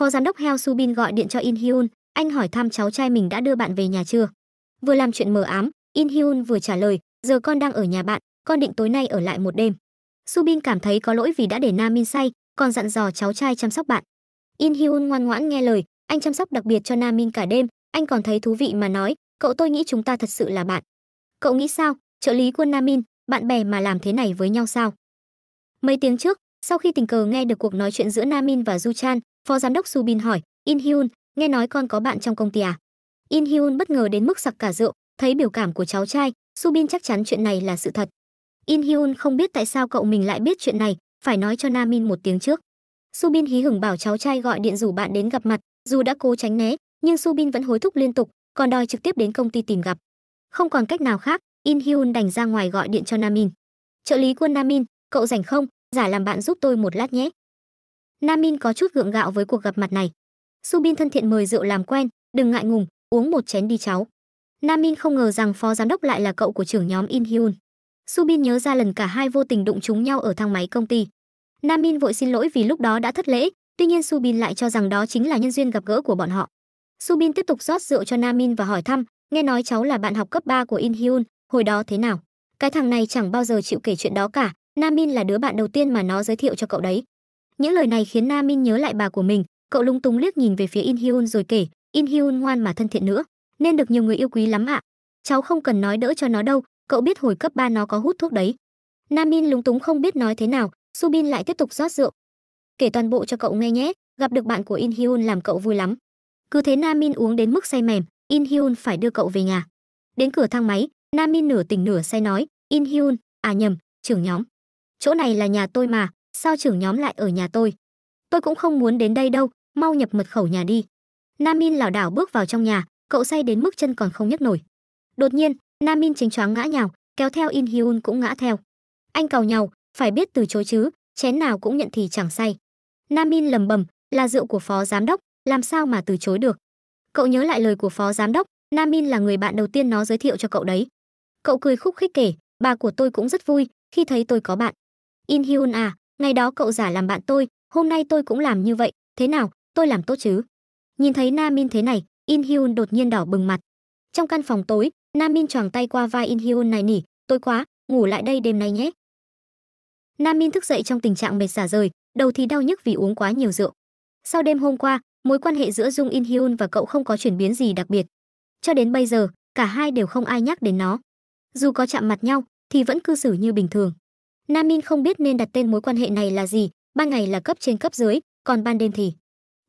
Phó giám đốc Heo Subin gọi điện cho In Hyun, anh hỏi thăm cháu trai mình đã đưa bạn về nhà chưa. Vừa làm chuyện mờ ám, In Hyun vừa trả lời, giờ con đang ở nhà bạn, con định tối nay ở lại một đêm. Subin cảm thấy có lỗi vì đã để Nam Min say, còn dặn dò cháu trai chăm sóc bạn. In Hyun ngoan ngoãn nghe lời, anh chăm sóc đặc biệt cho Nam Min cả đêm, anh còn thấy thú vị mà nói, cậu tôi nghĩ chúng ta thật sự là bạn. Cậu nghĩ sao, trợ lý của Nam Min, bạn bè mà làm thế này với nhau sao? Mấy tiếng trước, sau khi tình cờ nghe được cuộc nói chuyện giữa Namin và Du Chan, phó giám đốc Subin hỏi, In Hyun, nghe nói con có bạn trong công ty à? In Hyun bất ngờ đến mức sặc cả rượu, thấy biểu cảm của cháu trai, Subin chắc chắn chuyện này là sự thật. In Hyun không biết tại sao cậu mình lại biết chuyện này, phải nói cho Namin một tiếng trước. Subin hí hửng bảo cháu trai gọi điện rủ bạn đến gặp mặt, dù đã cố tránh né, nhưng Subin vẫn hối thúc liên tục, còn đòi trực tiếp đến công ty tìm gặp. Không còn cách nào khác, In Hyun đành ra ngoài gọi điện cho Namin. Trợ lý quân Namin, cậu rảnh không? giả làm bạn giúp tôi một lát nhé. Namin có chút gượng gạo với cuộc gặp mặt này. Subin thân thiện mời rượu làm quen, đừng ngại ngùng, uống một chén đi cháu. Namin không ngờ rằng phó giám đốc lại là cậu của trưởng nhóm In Hyun. Subin nhớ ra lần cả hai vô tình đụng chúng nhau ở thang máy công ty. Namin vội xin lỗi vì lúc đó đã thất lễ, tuy nhiên Subin lại cho rằng đó chính là nhân duyên gặp gỡ của bọn họ. Subin tiếp tục rót rượu cho Namin và hỏi thăm, nghe nói cháu là bạn học cấp 3 của In Hyun, hồi đó thế nào? Cái thằng này chẳng bao giờ chịu kể chuyện đó cả, Namin là đứa bạn đầu tiên mà nó giới thiệu cho cậu đấy. Những lời này khiến Namin nhớ lại bà của mình, cậu lung túng liếc nhìn về phía In Hyun rồi kể, In Hyun ngoan mà thân thiện nữa, nên được nhiều người yêu quý lắm ạ. Cháu không cần nói đỡ cho nó đâu, cậu biết hồi cấp 3 nó có hút thuốc đấy. Namin lúng túng không biết nói thế nào, Subin lại tiếp tục rót rượu. Kể toàn bộ cho cậu nghe nhé, gặp được bạn của In Hyun làm cậu vui lắm. Cứ thế Namin uống đến mức say mềm, In Hyun phải đưa cậu về nhà. Đến cửa thang máy, Namin nửa tỉnh nửa say nói, In Hyun, à nhầm, trưởng nhóm chỗ này là nhà tôi mà, sao trưởng nhóm lại ở nhà tôi? Tôi cũng không muốn đến đây đâu, mau nhập mật khẩu nhà đi. Nam Min lảo đảo bước vào trong nhà, cậu say đến mức chân còn không nhấc nổi. Đột nhiên, Nam Min chính choáng ngã nhào, kéo theo In Hyun cũng ngã theo. Anh cào nhau phải biết từ chối chứ, chén nào cũng nhận thì chẳng say. Nam Min lầm bầm, là rượu của phó giám đốc, làm sao mà từ chối được. Cậu nhớ lại lời của phó giám đốc, Nam Min là người bạn đầu tiên nó giới thiệu cho cậu đấy. Cậu cười khúc khích kể, bà của tôi cũng rất vui khi thấy tôi có bạn. In Hyun à, ngày đó cậu giả làm bạn tôi, hôm nay tôi cũng làm như vậy, thế nào, tôi làm tốt chứ? Nhìn thấy Namin thế này, In Hyun đột nhiên đỏ bừng mặt. Trong căn phòng tối, Namin choàng tay qua vai In Hyun này nỉ, tôi quá, ngủ lại đây đêm nay nhé. Namin thức dậy trong tình trạng mệt xả rời, đầu thì đau nhức vì uống quá nhiều rượu. Sau đêm hôm qua, mối quan hệ giữa Jung In Hyun và cậu không có chuyển biến gì đặc biệt. Cho đến bây giờ, cả hai đều không ai nhắc đến nó. Dù có chạm mặt nhau, thì vẫn cư xử như bình thường. Nam Min không biết nên đặt tên mối quan hệ này là gì, ban ngày là cấp trên cấp dưới, còn ban đêm thì.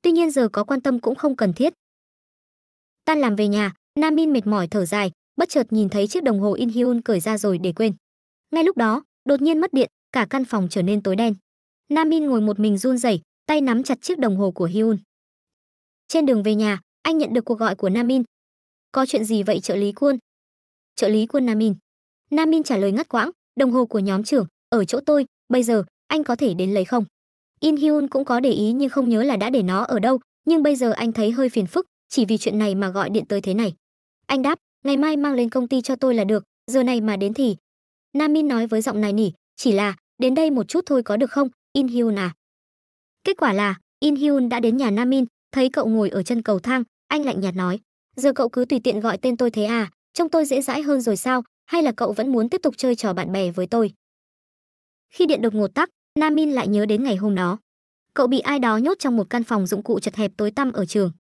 Tuy nhiên giờ có quan tâm cũng không cần thiết. Tan làm về nhà, Nam Min mệt mỏi thở dài, bất chợt nhìn thấy chiếc đồng hồ In Hyun cởi ra rồi để quên. Ngay lúc đó, đột nhiên mất điện, cả căn phòng trở nên tối đen. Nam Min ngồi một mình run rẩy, tay nắm chặt chiếc đồng hồ của Hyun. Trên đường về nhà, anh nhận được cuộc gọi của Nam Min. Có chuyện gì vậy trợ lý quân? Trợ lý quân Nam Min. Nam Min trả lời ngắt quãng, đồng hồ của nhóm trưởng, ở chỗ tôi bây giờ anh có thể đến lấy không in hyun cũng có để ý nhưng không nhớ là đã để nó ở đâu nhưng bây giờ anh thấy hơi phiền phức chỉ vì chuyện này mà gọi điện tới thế này anh đáp ngày mai mang lên công ty cho tôi là được giờ này mà đến thì namin nói với giọng này nỉ chỉ là đến đây một chút thôi có được không in hyun à kết quả là in hyun đã đến nhà namin thấy cậu ngồi ở chân cầu thang anh lạnh nhạt nói giờ cậu cứ tùy tiện gọi tên tôi thế à trông tôi dễ dãi hơn rồi sao hay là cậu vẫn muốn tiếp tục chơi trò bạn bè với tôi khi điện đột ngột tắt, Namin lại nhớ đến ngày hôm đó. Cậu bị ai đó nhốt trong một căn phòng dụng cụ chật hẹp tối tăm ở trường.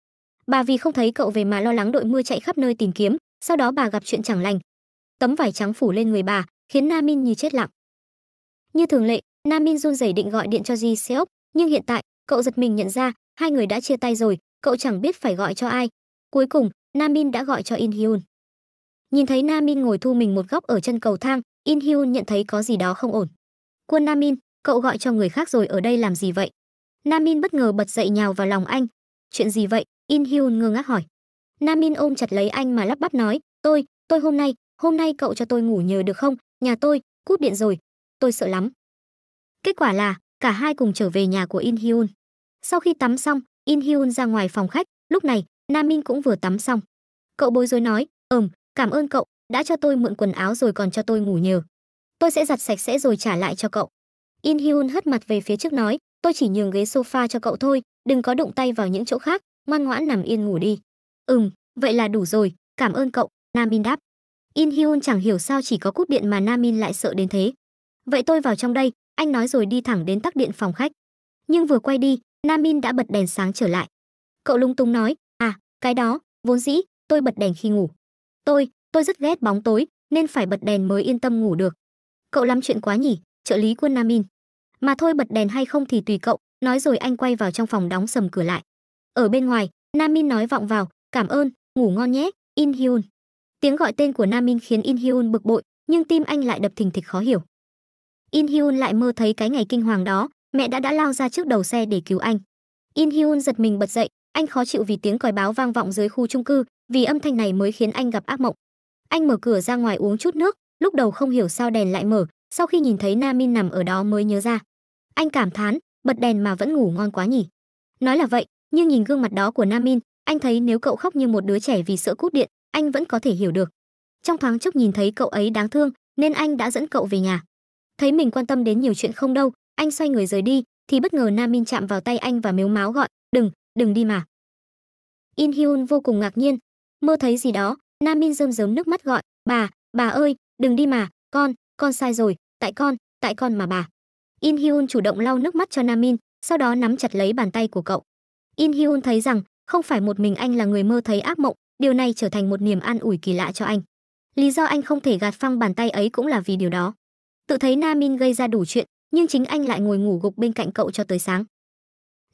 Bà vì không thấy cậu về mà lo lắng đội mưa chạy khắp nơi tìm kiếm, sau đó bà gặp chuyện chẳng lành. Tấm vải trắng phủ lên người bà, khiến Namin như chết lặng. Như thường lệ, Namin run rẩy định gọi điện cho Ji Seok, nhưng hiện tại, cậu giật mình nhận ra, hai người đã chia tay rồi, cậu chẳng biết phải gọi cho ai. Cuối cùng, Namin đã gọi cho In Hyun. Nhìn thấy Namin ngồi thu mình một góc ở chân cầu thang, In Hyun nhận thấy có gì đó không ổn. Quân Namin, cậu gọi cho người khác rồi ở đây làm gì vậy? Namin bất ngờ bật dậy nhào vào lòng anh. Chuyện gì vậy? In Hyun ngơ ngác hỏi. Namin ôm chặt lấy anh mà lắp bắp nói, tôi, tôi hôm nay, hôm nay cậu cho tôi ngủ nhờ được không? Nhà tôi, cúp điện rồi. Tôi sợ lắm. Kết quả là, cả hai cùng trở về nhà của In Hyun. Sau khi tắm xong, In Hyun ra ngoài phòng khách, lúc này, Namin cũng vừa tắm xong. Cậu bối rối nói, ừm, cảm ơn cậu, đã cho tôi mượn quần áo rồi còn cho tôi ngủ nhờ tôi sẽ giặt sạch sẽ rồi trả lại cho cậu. In Hyun hất mặt về phía trước nói, tôi chỉ nhường ghế sofa cho cậu thôi, đừng có đụng tay vào những chỗ khác, ngoan ngoãn nằm yên ngủ đi. Ừm, vậy là đủ rồi, cảm ơn cậu, Namin đáp. In Hyun chẳng hiểu sao chỉ có cúp điện mà Namin lại sợ đến thế. Vậy tôi vào trong đây, anh nói rồi đi thẳng đến tắc điện phòng khách. Nhưng vừa quay đi, Namin đã bật đèn sáng trở lại. Cậu lung tung nói, à, cái đó, vốn dĩ, tôi bật đèn khi ngủ. Tôi, tôi rất ghét bóng tối, nên phải bật đèn mới yên tâm ngủ được cậu lắm chuyện quá nhỉ trợ lý quân nam in mà thôi bật đèn hay không thì tùy cậu nói rồi anh quay vào trong phòng đóng sầm cửa lại ở bên ngoài namin nói vọng vào cảm ơn ngủ ngon nhé in hyun tiếng gọi tên của namin khiến in hyun bực bội nhưng tim anh lại đập thình thịch khó hiểu in hyun lại mơ thấy cái ngày kinh hoàng đó mẹ đã đã lao ra trước đầu xe để cứu anh in hyun giật mình bật dậy anh khó chịu vì tiếng còi báo vang vọng dưới khu trung cư vì âm thanh này mới khiến anh gặp ác mộng anh mở cửa ra ngoài uống chút nước lúc đầu không hiểu sao đèn lại mở sau khi nhìn thấy na min nằm ở đó mới nhớ ra anh cảm thán bật đèn mà vẫn ngủ ngon quá nhỉ nói là vậy nhưng nhìn gương mặt đó của na min anh thấy nếu cậu khóc như một đứa trẻ vì sợ cút điện anh vẫn có thể hiểu được trong thoáng chốc nhìn thấy cậu ấy đáng thương nên anh đã dẫn cậu về nhà thấy mình quan tâm đến nhiều chuyện không đâu anh xoay người rời đi thì bất ngờ nam min chạm vào tay anh và mếu máu gọi đừng đừng đi mà in hyun vô cùng ngạc nhiên mơ thấy gì đó nam min rơm rớm nước mắt gọi bà bà ơi đừng đi mà con con sai rồi tại con tại con mà bà in hyun chủ động lau nước mắt cho namin sau đó nắm chặt lấy bàn tay của cậu in hyun thấy rằng không phải một mình anh là người mơ thấy ác mộng điều này trở thành một niềm an ủi kỳ lạ cho anh lý do anh không thể gạt phăng bàn tay ấy cũng là vì điều đó tự thấy namin gây ra đủ chuyện nhưng chính anh lại ngồi ngủ gục bên cạnh cậu cho tới sáng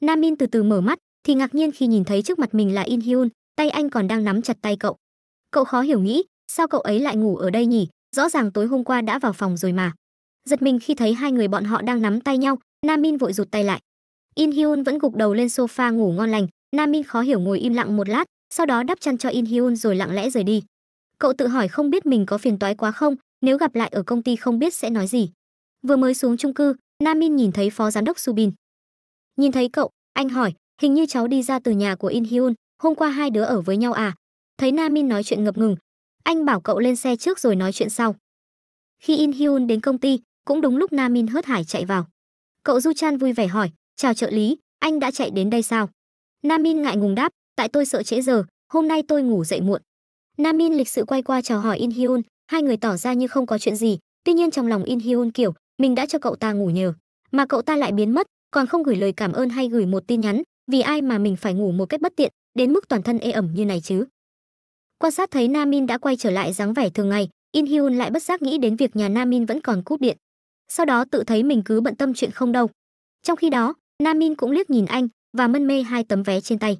namin từ từ mở mắt thì ngạc nhiên khi nhìn thấy trước mặt mình là in hyun tay anh còn đang nắm chặt tay cậu cậu khó hiểu nghĩ sao cậu ấy lại ngủ ở đây nhỉ rõ ràng tối hôm qua đã vào phòng rồi mà giật mình khi thấy hai người bọn họ đang nắm tay nhau namin vội rụt tay lại in hyun vẫn gục đầu lên sofa ngủ ngon lành namin khó hiểu ngồi im lặng một lát sau đó đắp chăn cho in hyun rồi lặng lẽ rời đi cậu tự hỏi không biết mình có phiền toái quá không nếu gặp lại ở công ty không biết sẽ nói gì vừa mới xuống chung cư namin nhìn thấy phó giám đốc subin nhìn thấy cậu anh hỏi hình như cháu đi ra từ nhà của in hyun hôm qua hai đứa ở với nhau à thấy namin nói chuyện ngập ngừng anh bảo cậu lên xe trước rồi nói chuyện sau. Khi In Hyun đến công ty, cũng đúng lúc Na Min hớt hải chạy vào. Cậu Du Chan vui vẻ hỏi, chào trợ lý, anh đã chạy đến đây sao? Na Min ngại ngùng đáp, tại tôi sợ trễ giờ, hôm nay tôi ngủ dậy muộn. Na Min lịch sự quay qua chào hỏi In Hyun, hai người tỏ ra như không có chuyện gì, tuy nhiên trong lòng In Hyun kiểu, mình đã cho cậu ta ngủ nhờ, mà cậu ta lại biến mất, còn không gửi lời cảm ơn hay gửi một tin nhắn, vì ai mà mình phải ngủ một cách bất tiện, đến mức toàn thân ê ẩm như này chứ. Quan sát thấy Namin đã quay trở lại dáng vẻ thường ngày, In Hyun lại bất giác nghĩ đến việc nhà Namin vẫn còn cúp điện. Sau đó tự thấy mình cứ bận tâm chuyện không đâu. Trong khi đó, Namin cũng liếc nhìn anh và mân mê hai tấm vé trên tay.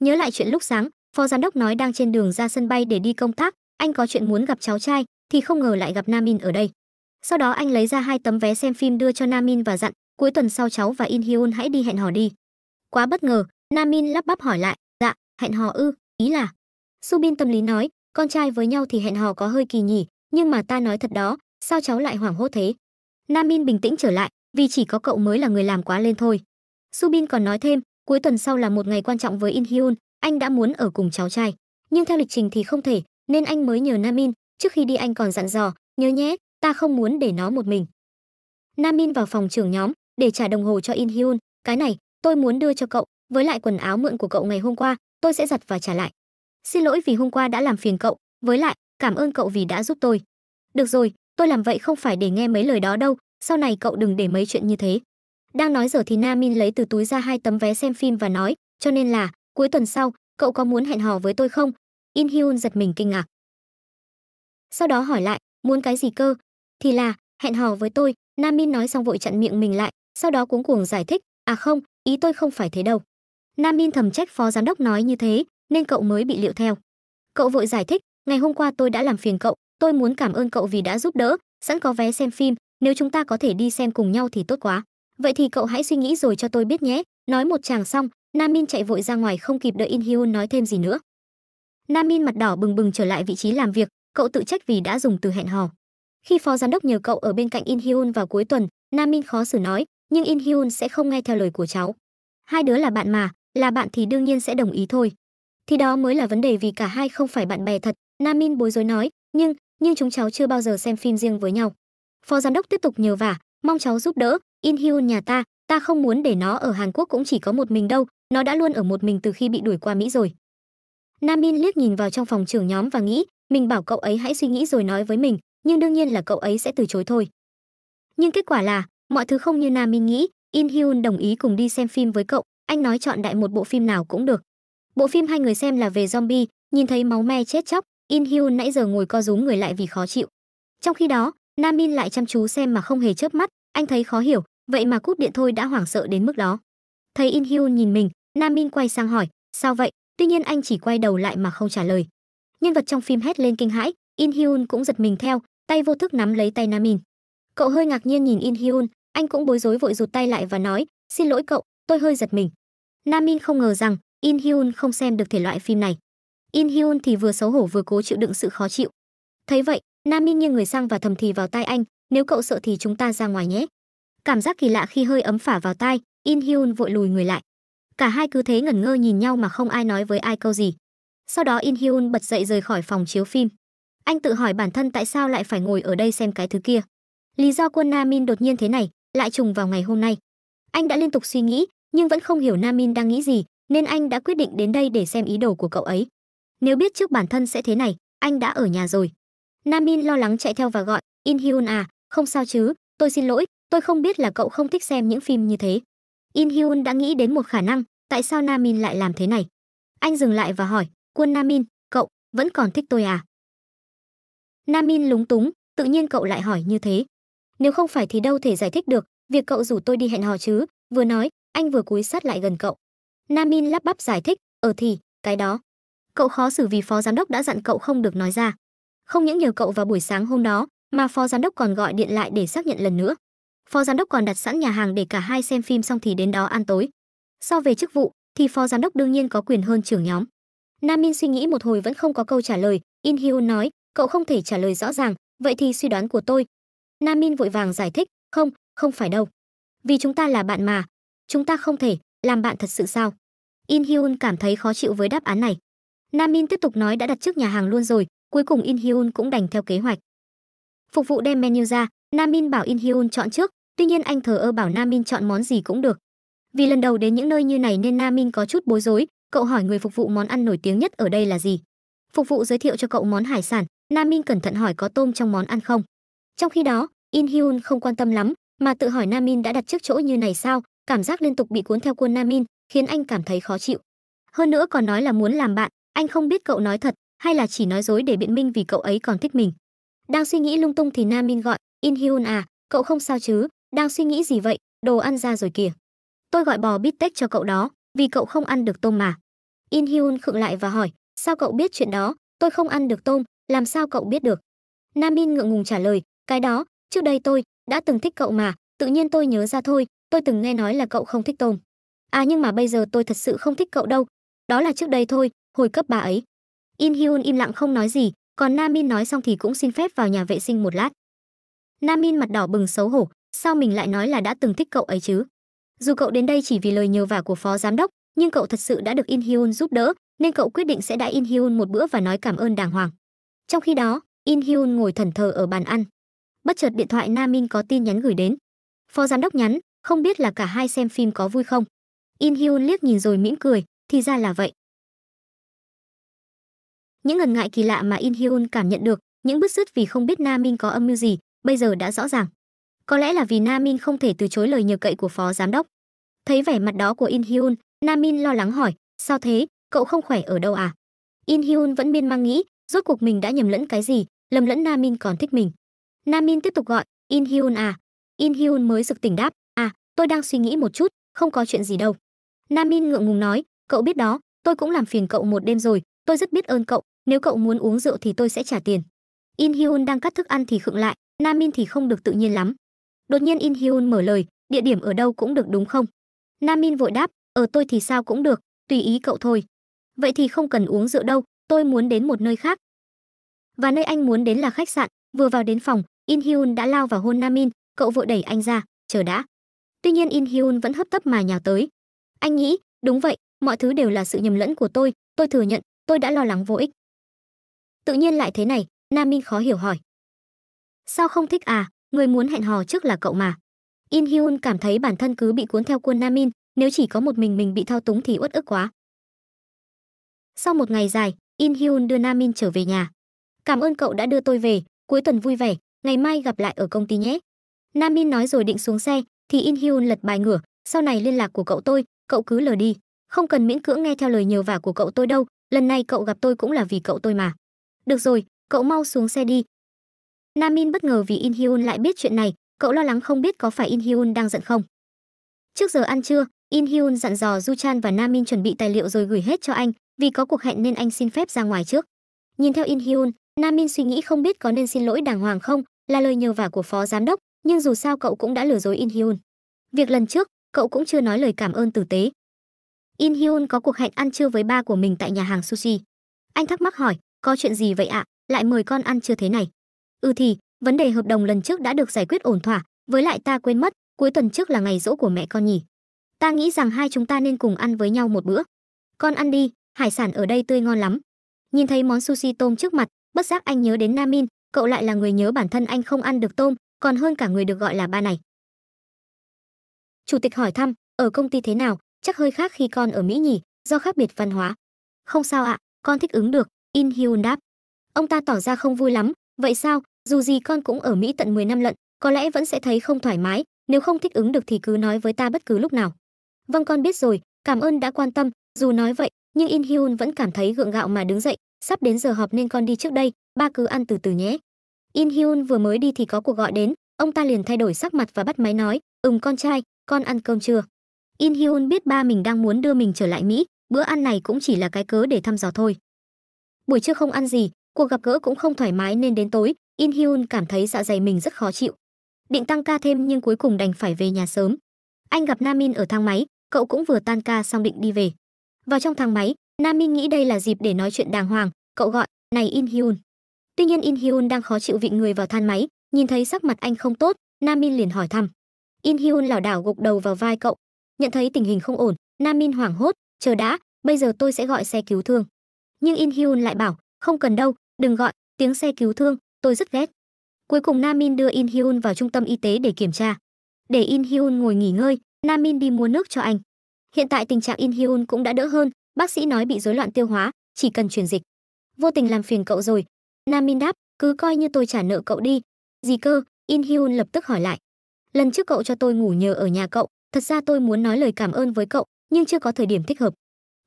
Nhớ lại chuyện lúc sáng, phó giám đốc nói đang trên đường ra sân bay để đi công tác, anh có chuyện muốn gặp cháu trai thì không ngờ lại gặp Namin ở đây. Sau đó anh lấy ra hai tấm vé xem phim đưa cho Namin và dặn, cuối tuần sau cháu và In Hyun hãy đi hẹn hò đi. Quá bất ngờ, Namin lắp bắp hỏi lại, "Dạ, hẹn hò ư? Ý là Subin tâm lý nói, con trai với nhau thì hẹn hò có hơi kỳ nhỉ, nhưng mà ta nói thật đó, sao cháu lại hoảng hốt thế? Namin bình tĩnh trở lại, vì chỉ có cậu mới là người làm quá lên thôi. Subin còn nói thêm, cuối tuần sau là một ngày quan trọng với In Hyun, anh đã muốn ở cùng cháu trai, nhưng theo lịch trình thì không thể, nên anh mới nhờ Namin, trước khi đi anh còn dặn dò, nhớ nhé, ta không muốn để nó một mình. Namin vào phòng trưởng nhóm để trả đồng hồ cho In Hyun, cái này tôi muốn đưa cho cậu, với lại quần áo mượn của cậu ngày hôm qua, tôi sẽ giặt và trả lại. Xin lỗi vì hôm qua đã làm phiền cậu, với lại, cảm ơn cậu vì đã giúp tôi. Được rồi, tôi làm vậy không phải để nghe mấy lời đó đâu, sau này cậu đừng để mấy chuyện như thế. Đang nói giờ thì Na Min lấy từ túi ra hai tấm vé xem phim và nói, cho nên là, cuối tuần sau, cậu có muốn hẹn hò với tôi không? In Hyun giật mình kinh ngạc. Sau đó hỏi lại, muốn cái gì cơ? Thì là, hẹn hò với tôi, Na Min nói xong vội chặn miệng mình lại, sau đó cuống cuồng giải thích, à không, ý tôi không phải thế đâu. Nam Min thầm trách phó giám đốc nói như thế, nên cậu mới bị liệu theo. Cậu vội giải thích, ngày hôm qua tôi đã làm phiền cậu, tôi muốn cảm ơn cậu vì đã giúp đỡ, sẵn có vé xem phim, nếu chúng ta có thể đi xem cùng nhau thì tốt quá. Vậy thì cậu hãy suy nghĩ rồi cho tôi biết nhé. Nói một chàng xong, Namin chạy vội ra ngoài không kịp đợi In Hyun nói thêm gì nữa. Namin mặt đỏ bừng bừng trở lại vị trí làm việc, cậu tự trách vì đã dùng từ hẹn hò. Khi phó giám đốc nhờ cậu ở bên cạnh In Hyun vào cuối tuần, Namin khó xử nói, nhưng In Hyun sẽ không nghe theo lời của cháu. Hai đứa là bạn mà, là bạn thì đương nhiên sẽ đồng ý thôi thì đó mới là vấn đề vì cả hai không phải bạn bè thật namin bối rối nói nhưng nhưng chúng cháu chưa bao giờ xem phim riêng với nhau phó giám đốc tiếp tục nhờ vả mong cháu giúp đỡ in hyun nhà ta ta không muốn để nó ở hàn quốc cũng chỉ có một mình đâu nó đã luôn ở một mình từ khi bị đuổi qua mỹ rồi namin liếc nhìn vào trong phòng trưởng nhóm và nghĩ mình bảo cậu ấy hãy suy nghĩ rồi nói với mình nhưng đương nhiên là cậu ấy sẽ từ chối thôi nhưng kết quả là mọi thứ không như namin nghĩ in hyun đồng ý cùng đi xem phim với cậu anh nói chọn đại một bộ phim nào cũng được Bộ phim hai người xem là về zombie, nhìn thấy máu me chết chóc, In Hyun nãy giờ ngồi co rúm người lại vì khó chịu. Trong khi đó, nam min lại chăm chú xem mà không hề chớp mắt, anh thấy khó hiểu, vậy mà cúp điện thôi đã hoảng sợ đến mức đó. Thấy In Hyun nhìn mình, nam min quay sang hỏi, sao vậy? Tuy nhiên anh chỉ quay đầu lại mà không trả lời. Nhân vật trong phim hét lên kinh hãi, In Hyun cũng giật mình theo, tay vô thức nắm lấy tay nam min Cậu hơi ngạc nhiên nhìn In Hyun, anh cũng bối rối vội rụt tay lại và nói, xin lỗi cậu, tôi hơi giật mình. nam min không ngờ rằng In Hyun không xem được thể loại phim này. In Hyun thì vừa xấu hổ vừa cố chịu đựng sự khó chịu. Thấy vậy, Nam Min nghiêng người sang và thầm thì vào tai anh, nếu cậu sợ thì chúng ta ra ngoài nhé. Cảm giác kỳ lạ khi hơi ấm phả vào tai, In Hyun vội lùi người lại. Cả hai cứ thế ngẩn ngơ nhìn nhau mà không ai nói với ai câu gì. Sau đó In Hyun bật dậy rời khỏi phòng chiếu phim. Anh tự hỏi bản thân tại sao lại phải ngồi ở đây xem cái thứ kia. Lý do quân Namin đột nhiên thế này lại trùng vào ngày hôm nay. Anh đã liên tục suy nghĩ, nhưng vẫn không hiểu Namin đang nghĩ gì, nên anh đã quyết định đến đây để xem ý đồ của cậu ấy. Nếu biết trước bản thân sẽ thế này, anh đã ở nhà rồi. Namin lo lắng chạy theo và gọi, In Hyun à, không sao chứ, tôi xin lỗi, tôi không biết là cậu không thích xem những phim như thế. In Hyun đã nghĩ đến một khả năng, tại sao Namin lại làm thế này. Anh dừng lại và hỏi, quân Namin, cậu, vẫn còn thích tôi à? Namin lúng túng, tự nhiên cậu lại hỏi như thế. Nếu không phải thì đâu thể giải thích được, việc cậu rủ tôi đi hẹn hò chứ, vừa nói, anh vừa cúi sát lại gần cậu. Namin lắp bắp giải thích, "Ở ờ thì, cái đó." Cậu khó xử vì phó giám đốc đã dặn cậu không được nói ra. Không những nhờ cậu vào buổi sáng hôm đó, mà phó giám đốc còn gọi điện lại để xác nhận lần nữa. Phó giám đốc còn đặt sẵn nhà hàng để cả hai xem phim xong thì đến đó ăn tối. So về chức vụ thì phó giám đốc đương nhiên có quyền hơn trưởng nhóm. Namin suy nghĩ một hồi vẫn không có câu trả lời, In Hyun nói, cậu không thể trả lời rõ ràng, vậy thì suy đoán của tôi. Namin vội vàng giải thích, không, không phải đâu. Vì chúng ta là bạn mà, chúng ta không thể, làm bạn thật sự sao in hyun cảm thấy khó chịu với đáp án này nam in tiếp tục nói đã đặt trước nhà hàng luôn rồi cuối cùng in hyun cũng đành theo kế hoạch phục vụ đem menu ra nam in bảo in hyun chọn trước tuy nhiên anh thờ ơ bảo nam in chọn món gì cũng được vì lần đầu đến những nơi như này nên nam in có chút bối rối cậu hỏi người phục vụ món ăn nổi tiếng nhất ở đây là gì phục vụ giới thiệu cho cậu món hải sản nam in cẩn thận hỏi có tôm trong món ăn không trong khi đó in hyun không quan tâm lắm mà tự hỏi nam in đã đặt trước chỗ như này sao cảm giác liên tục bị cuốn theo quân nam in khiến anh cảm thấy khó chịu hơn nữa còn nói là muốn làm bạn anh không biết cậu nói thật hay là chỉ nói dối để biện minh vì cậu ấy còn thích mình đang suy nghĩ lung tung thì nam in gọi in hyun à cậu không sao chứ đang suy nghĩ gì vậy đồ ăn ra rồi kìa tôi gọi bò bít tết cho cậu đó vì cậu không ăn được tôm mà in hyun khựng lại và hỏi sao cậu biết chuyện đó tôi không ăn được tôm làm sao cậu biết được nam in ngượng ngùng trả lời cái đó trước đây tôi đã từng thích cậu mà tự nhiên tôi nhớ ra thôi tôi từng nghe nói là cậu không thích tôm. À nhưng mà bây giờ tôi thật sự không thích cậu đâu. Đó là trước đây thôi, hồi cấp bà ấy. In Hyun im lặng không nói gì, còn Namin nói xong thì cũng xin phép vào nhà vệ sinh một lát. Namin mặt đỏ bừng xấu hổ, sao mình lại nói là đã từng thích cậu ấy chứ? Dù cậu đến đây chỉ vì lời nhờ vả của phó giám đốc, nhưng cậu thật sự đã được In Hyun giúp đỡ, nên cậu quyết định sẽ đãi In Hyun một bữa và nói cảm ơn đàng hoàng. Trong khi đó, In Hyun ngồi thẩn thờ ở bàn ăn. Bất chợt điện thoại Namin có tin nhắn gửi đến. Phó giám đốc nhắn, không biết là cả hai xem phim có vui không? In Hyun liếc nhìn rồi mỉm cười, thì ra là vậy. Những ngần ngại kỳ lạ mà In Hyun cảm nhận được, những bứt rứt vì không biết Na Min có âm mưu gì, bây giờ đã rõ ràng. Có lẽ là vì Na Min không thể từ chối lời nhờ cậy của phó giám đốc. Thấy vẻ mặt đó của In Hyun, Na Min lo lắng hỏi, sao thế, cậu không khỏe ở đâu à? In Hyun vẫn miên mang nghĩ, rốt cuộc mình đã nhầm lẫn cái gì, lầm lẫn Na Min còn thích mình. Na Min tiếp tục gọi, In Hyun à? In Hyun mới sực tỉnh đáp, tôi đang suy nghĩ một chút không có chuyện gì đâu nam min ngượng ngùng nói cậu biết đó tôi cũng làm phiền cậu một đêm rồi tôi rất biết ơn cậu nếu cậu muốn uống rượu thì tôi sẽ trả tiền in hyun đang cắt thức ăn thì khựng lại nam min thì không được tự nhiên lắm đột nhiên in hyun mở lời địa điểm ở đâu cũng được đúng không nam min vội đáp ở ờ, tôi thì sao cũng được tùy ý cậu thôi vậy thì không cần uống rượu đâu tôi muốn đến một nơi khác và nơi anh muốn đến là khách sạn vừa vào đến phòng in hyun đã lao vào hôn nam min cậu vội đẩy anh ra chờ đã Tuy nhiên In Hyun vẫn hấp tấp mà nhào tới. Anh nghĩ, đúng vậy, mọi thứ đều là sự nhầm lẫn của tôi, tôi thừa nhận, tôi đã lo lắng vô ích. Tự nhiên lại thế này, Nam Min khó hiểu hỏi. Sao không thích à, người muốn hẹn hò trước là cậu mà. In Hyun cảm thấy bản thân cứ bị cuốn theo quân Nam Min, nếu chỉ có một mình mình bị thao túng thì uất ức quá. Sau một ngày dài, In Hyun đưa Nam Min trở về nhà. Cảm ơn cậu đã đưa tôi về, cuối tuần vui vẻ, ngày mai gặp lại ở công ty nhé. Nam Min nói rồi định xuống xe, thì In Hyun lật bài ngửa, sau này liên lạc của cậu tôi, cậu cứ lờ đi, không cần miễn cưỡng nghe theo lời nhiều vả của cậu tôi đâu, lần này cậu gặp tôi cũng là vì cậu tôi mà. Được rồi, cậu mau xuống xe đi. Namin bất ngờ vì In Hyun lại biết chuyện này, cậu lo lắng không biết có phải In Hyun đang giận không. Trước giờ ăn trưa, In Hyun dặn dò Ju Chan và Namin chuẩn bị tài liệu rồi gửi hết cho anh, vì có cuộc hẹn nên anh xin phép ra ngoài trước. Nhìn theo In Hyun, Namin suy nghĩ không biết có nên xin lỗi đàng hoàng không, là lời nhờ vả của phó giám đốc, nhưng dù sao cậu cũng đã lừa dối In Hyun. Việc lần trước, cậu cũng chưa nói lời cảm ơn tử tế. In Hyun có cuộc hẹn ăn trưa với ba của mình tại nhà hàng sushi. Anh thắc mắc hỏi, có chuyện gì vậy ạ, lại mời con ăn trưa thế này. Ừ thì, vấn đề hợp đồng lần trước đã được giải quyết ổn thỏa, với lại ta quên mất, cuối tuần trước là ngày dỗ của mẹ con nhỉ. Ta nghĩ rằng hai chúng ta nên cùng ăn với nhau một bữa. Con ăn đi, hải sản ở đây tươi ngon lắm. Nhìn thấy món sushi tôm trước mặt, bất giác anh nhớ đến Namin, cậu lại là người nhớ bản thân anh không ăn được tôm, còn hơn cả người được gọi là ba này. Chủ tịch hỏi thăm, ở công ty thế nào, chắc hơi khác khi con ở Mỹ nhỉ, do khác biệt văn hóa. Không sao ạ, con thích ứng được, In Hyun đáp. Ông ta tỏ ra không vui lắm, vậy sao, dù gì con cũng ở Mỹ tận 10 năm lận, có lẽ vẫn sẽ thấy không thoải mái, nếu không thích ứng được thì cứ nói với ta bất cứ lúc nào. Vâng con biết rồi, cảm ơn đã quan tâm, dù nói vậy, nhưng In Hyun vẫn cảm thấy gượng gạo mà đứng dậy, sắp đến giờ họp nên con đi trước đây, ba cứ ăn từ từ nhé. In Hyun vừa mới đi thì có cuộc gọi đến, ông ta liền thay đổi sắc mặt và bắt máy nói, "Ừm con trai, con ăn cơm chưa?" In Hyun biết ba mình đang muốn đưa mình trở lại Mỹ, bữa ăn này cũng chỉ là cái cớ để thăm dò thôi. Buổi trưa không ăn gì, cuộc gặp gỡ cũng không thoải mái nên đến tối, In Hyun cảm thấy dạ dày mình rất khó chịu. Định tăng ca thêm nhưng cuối cùng đành phải về nhà sớm. Anh gặp Namin ở thang máy, cậu cũng vừa tan ca xong định đi về. Vào trong thang máy, Namin nghĩ đây là dịp để nói chuyện đàng hoàng, cậu gọi, "Này In Hyun." Tuy nhiên In Hyun đang khó chịu vị người vào than máy, nhìn thấy sắc mặt anh không tốt, Nam Min liền hỏi thăm. In Hyun lảo đảo gục đầu vào vai cậu, nhận thấy tình hình không ổn, Nam Min hoảng hốt, "Chờ đã, bây giờ tôi sẽ gọi xe cứu thương." Nhưng In Hyun lại bảo, "Không cần đâu, đừng gọi, tiếng xe cứu thương, tôi rất ghét." Cuối cùng Nam Min đưa In Hyun vào trung tâm y tế để kiểm tra. Để In Hyun ngồi nghỉ ngơi, Nam Min đi mua nước cho anh. Hiện tại tình trạng In Hyun cũng đã đỡ hơn, bác sĩ nói bị rối loạn tiêu hóa, chỉ cần truyền dịch. Vô tình làm phiền cậu rồi, Nam Min đáp, cứ coi như tôi trả nợ cậu đi. Gì cơ? In Hyun lập tức hỏi lại. Lần trước cậu cho tôi ngủ nhờ ở nhà cậu, thật ra tôi muốn nói lời cảm ơn với cậu, nhưng chưa có thời điểm thích hợp.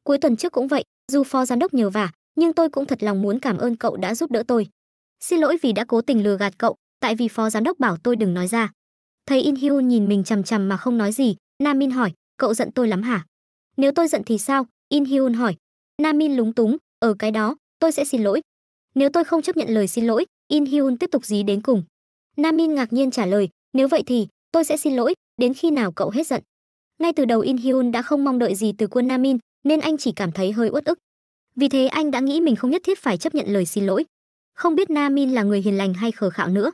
Cuối tuần trước cũng vậy, dù phó giám đốc nhờ vả, nhưng tôi cũng thật lòng muốn cảm ơn cậu đã giúp đỡ tôi. Xin lỗi vì đã cố tình lừa gạt cậu, tại vì phó giám đốc bảo tôi đừng nói ra. Thấy In Hyun nhìn mình chằm chằm mà không nói gì, Nam Min hỏi, cậu giận tôi lắm hả? Nếu tôi giận thì sao? In Hyun hỏi. Nam Min lúng túng, ở cái đó, tôi sẽ xin lỗi, nếu tôi không chấp nhận lời xin lỗi, In Hyun tiếp tục dí đến cùng. Nam Min ngạc nhiên trả lời, nếu vậy thì tôi sẽ xin lỗi, đến khi nào cậu hết giận. Ngay từ đầu In Hyun đã không mong đợi gì từ quân Nam Min, nên anh chỉ cảm thấy hơi uất ức. Vì thế anh đã nghĩ mình không nhất thiết phải chấp nhận lời xin lỗi. Không biết Nam Min là người hiền lành hay khờ khạo nữa.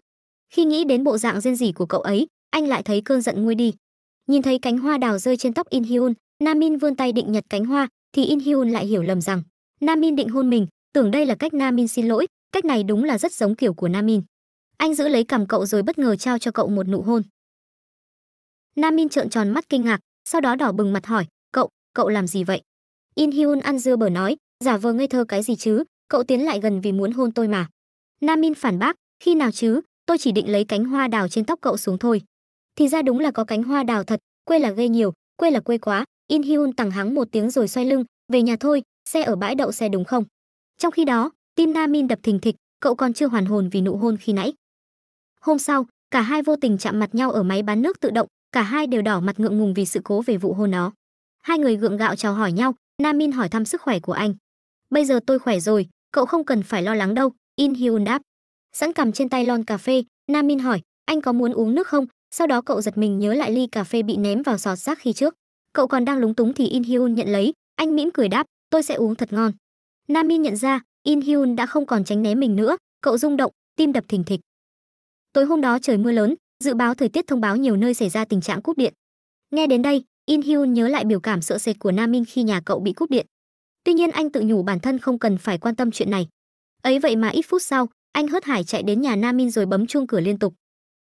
Khi nghĩ đến bộ dạng rên rỉ của cậu ấy, anh lại thấy cơn giận nguôi đi. Nhìn thấy cánh hoa đào rơi trên tóc In Hyun, Nam Min vươn tay định nhặt cánh hoa, thì In Hyun lại hiểu lầm rằng Nam Min định hôn mình, Tưởng đây là cách Namin xin lỗi, cách này đúng là rất giống kiểu của Namin. Anh giữ lấy cầm cậu rồi bất ngờ trao cho cậu một nụ hôn. Namin trợn tròn mắt kinh ngạc, sau đó đỏ bừng mặt hỏi, "Cậu, cậu làm gì vậy?" In Hyun ăn dưa bở nói, "Giả vờ ngây thơ cái gì chứ, cậu tiến lại gần vì muốn hôn tôi mà." Namin phản bác, "Khi nào chứ, tôi chỉ định lấy cánh hoa đào trên tóc cậu xuống thôi." Thì ra đúng là có cánh hoa đào thật, quê là gây nhiều, quê là quê quá. In Hyun tằng hắng một tiếng rồi xoay lưng, "Về nhà thôi, xe ở bãi đậu xe đúng không?" Trong khi đó, tim Namin đập thình thịch, cậu còn chưa hoàn hồn vì nụ hôn khi nãy. Hôm sau, cả hai vô tình chạm mặt nhau ở máy bán nước tự động, cả hai đều đỏ mặt ngượng ngùng vì sự cố về vụ hôn đó. Hai người gượng gạo chào hỏi nhau, Namin hỏi thăm sức khỏe của anh. "Bây giờ tôi khỏe rồi, cậu không cần phải lo lắng đâu." In Hyun đáp. Sẵn cầm trên tay lon cà phê, Namin hỏi, "Anh có muốn uống nước không?" Sau đó cậu giật mình nhớ lại ly cà phê bị ném vào sọt rác khi trước. Cậu còn đang lúng túng thì In Hyun nhận lấy, anh mỉm cười đáp, "Tôi sẽ uống thật ngon." Nam Min nhận ra, In Hyun đã không còn tránh né mình nữa, cậu rung động, tim đập thình thịch. Tối hôm đó trời mưa lớn, dự báo thời tiết thông báo nhiều nơi xảy ra tình trạng cúp điện. Nghe đến đây, In Hyun nhớ lại biểu cảm sợ sệt của Nam Min khi nhà cậu bị cúp điện. Tuy nhiên anh tự nhủ bản thân không cần phải quan tâm chuyện này. Ấy vậy mà ít phút sau, anh hớt hải chạy đến nhà Nam Min rồi bấm chuông cửa liên tục.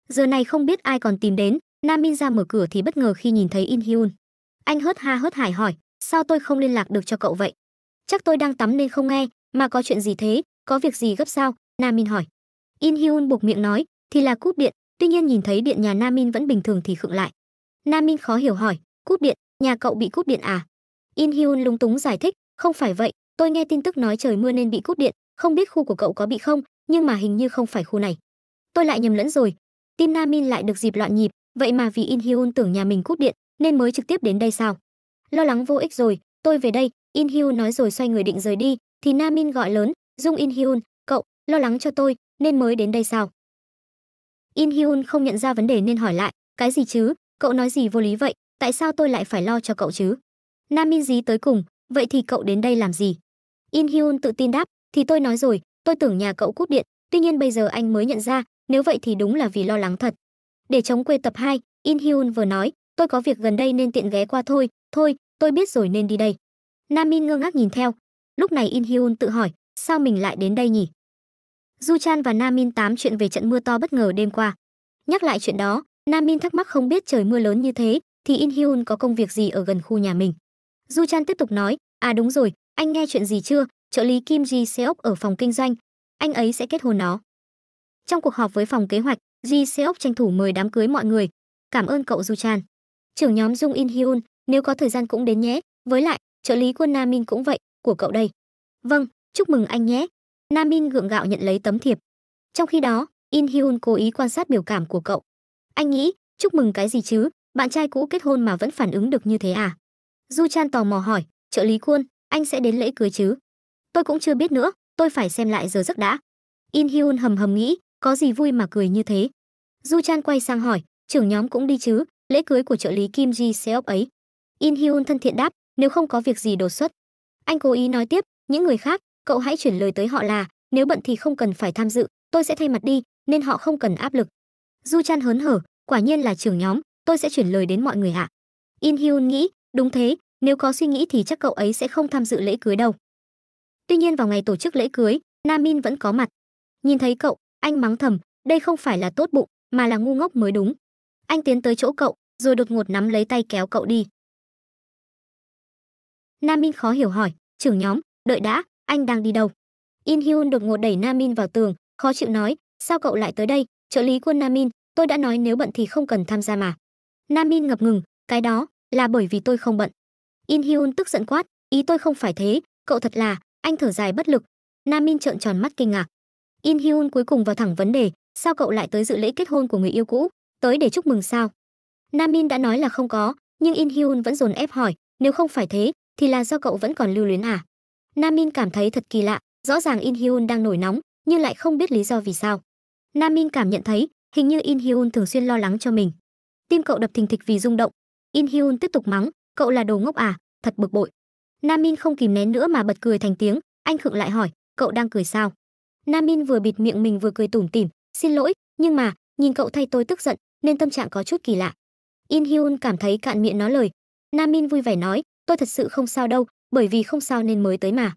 Giờ này không biết ai còn tìm đến, Nam Min ra mở cửa thì bất ngờ khi nhìn thấy In Hyun. Anh hớt ha hớt hải hỏi, sao tôi không liên lạc được cho cậu vậy? chắc tôi đang tắm nên không nghe mà có chuyện gì thế có việc gì gấp sao namin hỏi in hyun buộc miệng nói thì là cúp điện tuy nhiên nhìn thấy điện nhà namin vẫn bình thường thì khựng lại namin khó hiểu hỏi cúp điện nhà cậu bị cúp điện à in hyun lúng túng giải thích không phải vậy tôi nghe tin tức nói trời mưa nên bị cúp điện không biết khu của cậu có bị không nhưng mà hình như không phải khu này tôi lại nhầm lẫn rồi tim namin lại được dịp loạn nhịp vậy mà vì in hyun tưởng nhà mình cúp điện nên mới trực tiếp đến đây sao lo lắng vô ích rồi tôi về đây In Hyun nói rồi xoay người định rời đi, thì Nam Min gọi lớn, Dung In Hyun, cậu, lo lắng cho tôi, nên mới đến đây sao? In Hyun không nhận ra vấn đề nên hỏi lại, cái gì chứ, cậu nói gì vô lý vậy, tại sao tôi lại phải lo cho cậu chứ? Nam Min dí tới cùng, vậy thì cậu đến đây làm gì? In Hyun tự tin đáp, thì tôi nói rồi, tôi tưởng nhà cậu cút điện, tuy nhiên bây giờ anh mới nhận ra, nếu vậy thì đúng là vì lo lắng thật. Để chống quê tập 2, In Hyun vừa nói, tôi có việc gần đây nên tiện ghé qua thôi, thôi, tôi biết rồi nên đi đây. Nam Min ngơ ngác nhìn theo. Lúc này In Hyun tự hỏi, sao mình lại đến đây nhỉ? Du Chan và Nam Min tám chuyện về trận mưa to bất ngờ đêm qua. Nhắc lại chuyện đó, Nam Min thắc mắc không biết trời mưa lớn như thế thì In Hyun có công việc gì ở gần khu nhà mình. Du Chan tiếp tục nói, à đúng rồi, anh nghe chuyện gì chưa? Trợ lý Kim Ji Seok ở phòng kinh doanh, anh ấy sẽ kết hôn nó. Trong cuộc họp với phòng kế hoạch, Ji Seok tranh thủ mời đám cưới mọi người. Cảm ơn cậu Du Chan. Trưởng nhóm Jung In Hyun, nếu có thời gian cũng đến nhé. Với lại, Trợ lý của Namin cũng vậy, của cậu đây. Vâng, chúc mừng anh nhé. Namin gượng gạo nhận lấy tấm thiệp. Trong khi đó, In Hyun cố ý quan sát biểu cảm của cậu. Anh nghĩ, chúc mừng cái gì chứ, bạn trai cũ kết hôn mà vẫn phản ứng được như thế à? Du Chan tò mò hỏi, trợ lý Quân, anh sẽ đến lễ cưới chứ? Tôi cũng chưa biết nữa, tôi phải xem lại giờ giấc đã. In Hyun hầm hầm nghĩ, có gì vui mà cười như thế? Du Chan quay sang hỏi, trưởng nhóm cũng đi chứ, lễ cưới của trợ lý Kim Ji Seop ấy. In Hyun thân thiện đáp, nếu không có việc gì đột xuất. Anh cố ý nói tiếp, những người khác, cậu hãy chuyển lời tới họ là, nếu bận thì không cần phải tham dự, tôi sẽ thay mặt đi, nên họ không cần áp lực. Du Chan hớn hở, quả nhiên là trưởng nhóm, tôi sẽ chuyển lời đến mọi người ạ. In Hyun nghĩ, đúng thế, nếu có suy nghĩ thì chắc cậu ấy sẽ không tham dự lễ cưới đâu. Tuy nhiên vào ngày tổ chức lễ cưới, Nam Min vẫn có mặt. Nhìn thấy cậu, anh mắng thầm, đây không phải là tốt bụng, mà là ngu ngốc mới đúng. Anh tiến tới chỗ cậu, rồi đột ngột nắm lấy tay kéo cậu đi. Nam Min khó hiểu hỏi, trưởng nhóm, đợi đã, anh đang đi đâu? In Hyun đột ngột đẩy Nam Min vào tường, khó chịu nói, sao cậu lại tới đây? Trợ lý quân Nam Min, tôi đã nói nếu bận thì không cần tham gia mà. Nam Min ngập ngừng, cái đó là bởi vì tôi không bận. In Hyun tức giận quát, ý tôi không phải thế, cậu thật là, anh thở dài bất lực. Nam Min trợn tròn mắt kinh ngạc. In Hyun cuối cùng vào thẳng vấn đề, sao cậu lại tới dự lễ kết hôn của người yêu cũ, tới để chúc mừng sao? Nam In đã nói là không có, nhưng In Hyun vẫn dồn ép hỏi, nếu không phải thế, thì là do cậu vẫn còn lưu luyến à nam min cảm thấy thật kỳ lạ rõ ràng in hyun đang nổi nóng nhưng lại không biết lý do vì sao nam min cảm nhận thấy hình như in hyun thường xuyên lo lắng cho mình tim cậu đập thình thịch vì rung động in hyun tiếp tục mắng cậu là đồ ngốc à thật bực bội nam min không kìm nén nữa mà bật cười thành tiếng anh khựng lại hỏi cậu đang cười sao nam min vừa bịt miệng mình vừa cười tủm tỉm xin lỗi nhưng mà nhìn cậu thay tôi tức giận nên tâm trạng có chút kỳ lạ in hyun cảm thấy cạn miệng nói lời nam min vui vẻ nói tôi thật sự không sao đâu bởi vì không sao nên mới tới mà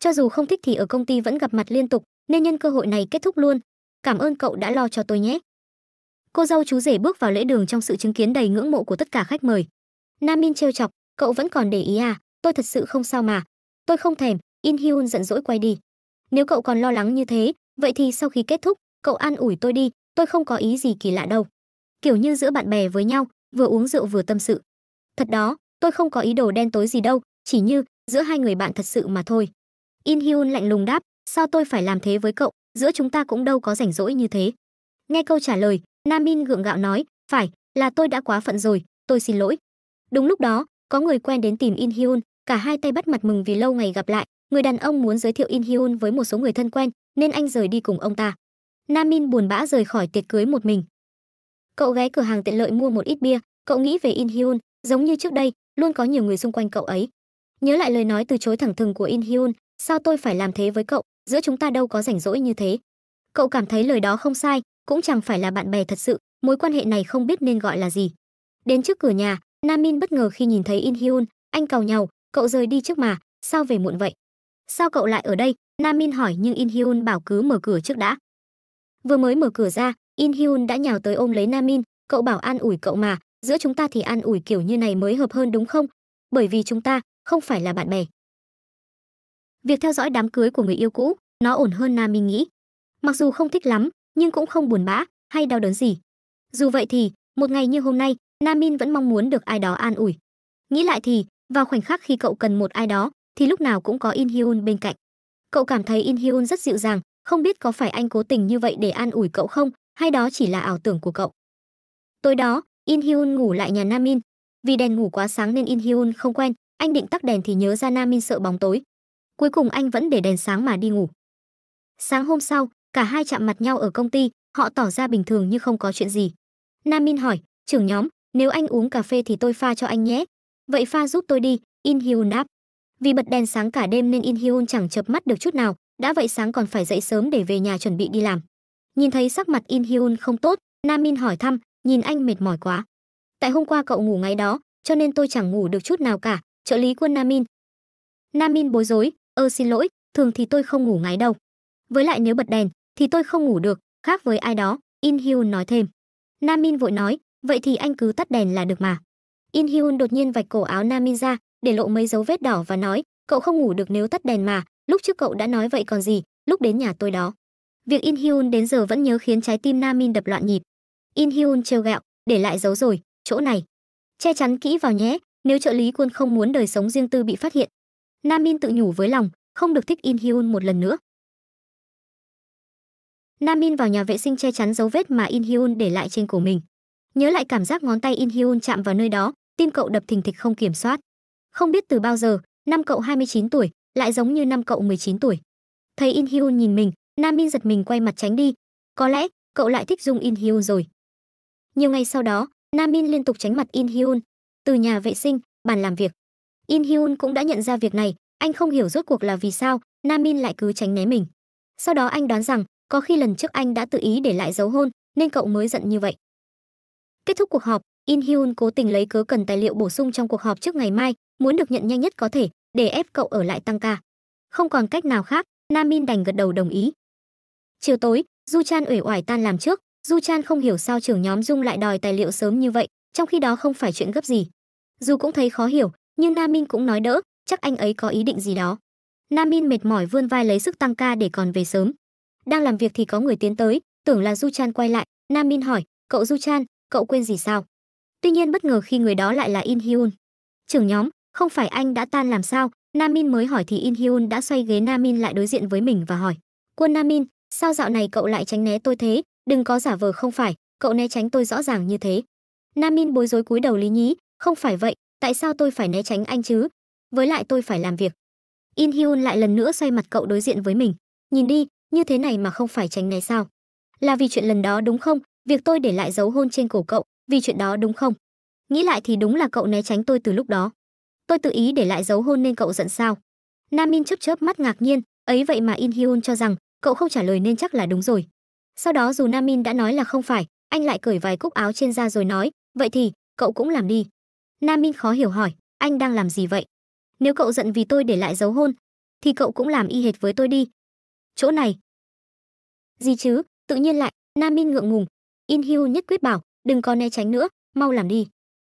cho dù không thích thì ở công ty vẫn gặp mặt liên tục nên nhân cơ hội này kết thúc luôn cảm ơn cậu đã lo cho tôi nhé cô dâu chú rể bước vào lễ đường trong sự chứng kiến đầy ngưỡng mộ của tất cả khách mời nam min trêu chọc cậu vẫn còn để ý à tôi thật sự không sao mà tôi không thèm in hyun giận dỗi quay đi nếu cậu còn lo lắng như thế vậy thì sau khi kết thúc cậu an ủi tôi đi tôi không có ý gì kỳ lạ đâu kiểu như giữa bạn bè với nhau vừa uống rượu vừa tâm sự thật đó tôi không có ý đồ đen tối gì đâu chỉ như giữa hai người bạn thật sự mà thôi in hyun lạnh lùng đáp sao tôi phải làm thế với cậu giữa chúng ta cũng đâu có rảnh rỗi như thế nghe câu trả lời nam Min gượng gạo nói phải là tôi đã quá phận rồi tôi xin lỗi đúng lúc đó có người quen đến tìm in hyun cả hai tay bắt mặt mừng vì lâu ngày gặp lại người đàn ông muốn giới thiệu in hyun với một số người thân quen nên anh rời đi cùng ông ta nam Min buồn bã rời khỏi tiệc cưới một mình cậu ghé cửa hàng tiện lợi mua một ít bia cậu nghĩ về in hyun giống như trước đây luôn có nhiều người xung quanh cậu ấy. Nhớ lại lời nói từ chối thẳng thừng của In Hyun, sao tôi phải làm thế với cậu, giữa chúng ta đâu có rảnh rỗi như thế. Cậu cảm thấy lời đó không sai, cũng chẳng phải là bạn bè thật sự, mối quan hệ này không biết nên gọi là gì. Đến trước cửa nhà, Nam Min bất ngờ khi nhìn thấy In Hyun, anh càu nhau, cậu rời đi trước mà, sao về muộn vậy? Sao cậu lại ở đây? Nam Min hỏi nhưng In Hyun bảo cứ mở cửa trước đã. Vừa mới mở cửa ra, In Hyun đã nhào tới ôm lấy Nam Min, cậu bảo an ủi cậu mà, giữa chúng ta thì an ủi kiểu như này mới hợp hơn đúng không bởi vì chúng ta không phải là bạn bè việc theo dõi đám cưới của người yêu cũ nó ổn hơn nam minh nghĩ mặc dù không thích lắm nhưng cũng không buồn bã hay đau đớn gì dù vậy thì một ngày như hôm nay nam minh vẫn mong muốn được ai đó an ủi nghĩ lại thì vào khoảnh khắc khi cậu cần một ai đó thì lúc nào cũng có in hyun bên cạnh cậu cảm thấy in hyun rất dịu dàng không biết có phải anh cố tình như vậy để an ủi cậu không hay đó chỉ là ảo tưởng của cậu tối đó In Hyun ngủ lại nhà Nam Min. Vì đèn ngủ quá sáng nên In Hyun không quen, anh định tắt đèn thì nhớ ra Nam Min sợ bóng tối. Cuối cùng anh vẫn để đèn sáng mà đi ngủ. Sáng hôm sau, cả hai chạm mặt nhau ở công ty, họ tỏ ra bình thường như không có chuyện gì. Nam Min hỏi, trưởng nhóm, nếu anh uống cà phê thì tôi pha cho anh nhé. Vậy pha giúp tôi đi, In Hyun đáp. Vì bật đèn sáng cả đêm nên In Hyun chẳng chợp mắt được chút nào, đã vậy sáng còn phải dậy sớm để về nhà chuẩn bị đi làm. Nhìn thấy sắc mặt In Hyun không tốt, Nam Min hỏi thăm, nhìn anh mệt mỏi quá. Tại hôm qua cậu ngủ ngáy đó, cho nên tôi chẳng ngủ được chút nào cả, trợ lý quân Namin. Namin bối rối, ơ ờ, xin lỗi, thường thì tôi không ngủ ngáy đâu. Với lại nếu bật đèn, thì tôi không ngủ được, khác với ai đó, In Hyun nói thêm. Namin vội nói, vậy thì anh cứ tắt đèn là được mà. In Hyun đột nhiên vạch cổ áo Namin ra, để lộ mấy dấu vết đỏ và nói, cậu không ngủ được nếu tắt đèn mà, lúc trước cậu đã nói vậy còn gì, lúc đến nhà tôi đó. Việc In Hyun đến giờ vẫn nhớ khiến trái tim Namin đập loạn nhịp. In Hyun trêu gẹo, để lại dấu rồi, chỗ này. Che chắn kỹ vào nhé, nếu trợ lý quân không muốn đời sống riêng tư bị phát hiện. Nam In tự nhủ với lòng, không được thích In Hyun một lần nữa. Nam In vào nhà vệ sinh che chắn dấu vết mà In Hyun để lại trên cổ mình. Nhớ lại cảm giác ngón tay In Hyun chạm vào nơi đó, tim cậu đập thình thịch không kiểm soát. Không biết từ bao giờ, năm cậu 29 tuổi lại giống như năm cậu 19 tuổi. Thấy In Hyun nhìn mình, Nam In giật mình quay mặt tránh đi. Có lẽ, cậu lại thích Dung In Hyun rồi. Nhiều ngày sau đó, Nam Min liên tục tránh mặt In Hyun. Từ nhà vệ sinh, bàn làm việc. In Hyun cũng đã nhận ra việc này, anh không hiểu rốt cuộc là vì sao Nam Min lại cứ tránh né mình. Sau đó anh đoán rằng có khi lần trước anh đã tự ý để lại dấu hôn nên cậu mới giận như vậy. Kết thúc cuộc họp, In Hyun cố tình lấy cớ cần tài liệu bổ sung trong cuộc họp trước ngày mai, muốn được nhận nhanh nhất có thể để ép cậu ở lại tăng ca. Không còn cách nào khác, Nam Min đành gật đầu đồng ý. Chiều tối, Du Chan uể oải tan làm trước, Du Chan không hiểu sao trưởng nhóm Dung lại đòi tài liệu sớm như vậy, trong khi đó không phải chuyện gấp gì. Du cũng thấy khó hiểu, nhưng Nam Min cũng nói đỡ, chắc anh ấy có ý định gì đó. Nam Min mệt mỏi vươn vai lấy sức tăng ca để còn về sớm. Đang làm việc thì có người tiến tới, tưởng là Du Chan quay lại, Nam Min hỏi, cậu Du Chan, cậu quên gì sao? Tuy nhiên bất ngờ khi người đó lại là In Hyun. Trưởng nhóm, không phải anh đã tan làm sao? Nam Min mới hỏi thì In Hyun đã xoay ghế Nam Min lại đối diện với mình và hỏi, quân Nam Min, sao dạo này cậu lại tránh né tôi thế? đừng có giả vờ không phải cậu né tránh tôi rõ ràng như thế nam min bối rối cúi đầu lý nhí không phải vậy tại sao tôi phải né tránh anh chứ với lại tôi phải làm việc in hyun lại lần nữa xoay mặt cậu đối diện với mình nhìn đi như thế này mà không phải tránh né sao là vì chuyện lần đó đúng không việc tôi để lại dấu hôn trên cổ cậu vì chuyện đó đúng không nghĩ lại thì đúng là cậu né tránh tôi từ lúc đó tôi tự ý để lại dấu hôn nên cậu giận sao nam min chớp chớp mắt ngạc nhiên ấy vậy mà in hyun cho rằng cậu không trả lời nên chắc là đúng rồi sau đó dù namin đã nói là không phải anh lại cởi vài cúc áo trên da rồi nói vậy thì cậu cũng làm đi namin khó hiểu hỏi anh đang làm gì vậy nếu cậu giận vì tôi để lại dấu hôn thì cậu cũng làm y hệt với tôi đi chỗ này gì chứ tự nhiên lại namin ngượng ngùng in hyun nhất quyết bảo đừng có né tránh nữa mau làm đi